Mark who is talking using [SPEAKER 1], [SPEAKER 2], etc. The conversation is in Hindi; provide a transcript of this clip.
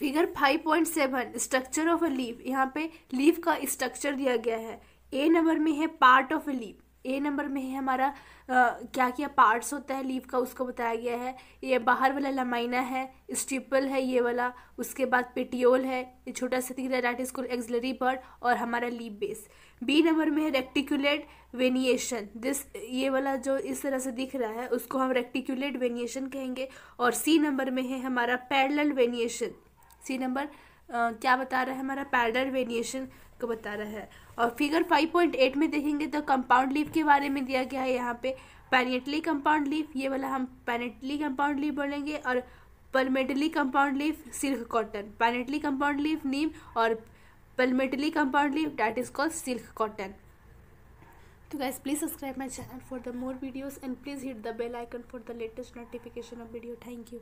[SPEAKER 1] figure 5.7 structure of a leaf यहाँ पे लीफ का स्ट्रक्चर दिया गया है ए नंबर में है part of a leaf A number में है हमारा आ, क्या क्या पार्ट्स होता है लीफ का उसको बताया गया है ये बाहर वाला लमाइना है स्टिपल है ये वाला उसके बाद पेटियोल है ये छोटा सा दिख रहा है एक्सलरी बर्ड और हमारा लीफ बेस बी नंबर में है रेक्टिकुलेट वेनिएशन दिस ये वाला जो इस तरह से दिख रहा है उसको हम रेक्टिकुलेट वेनिएशन कहेंगे और सी नंबर में है हमारा पैरल वेनिएशन सी नंबर क्या बता रहा है हमारा पैडल वेरिएशन को बता रहा है और फिगर 5.8 में देखेंगे तो कंपाउंड लीफ के बारे में दिया गया है यहाँ पे पैनेटली कंपाउंड लीफ ये वाला हम पैनेटली कंपाउंड लीफ बोलेंगे और palmately compound leaf silk cotton pinnately compound leaf neem और palmately compound leaf that is called silk cotton
[SPEAKER 2] तो guys please subscribe my channel for the more videos and please hit the bell icon for the latest notification of video thank you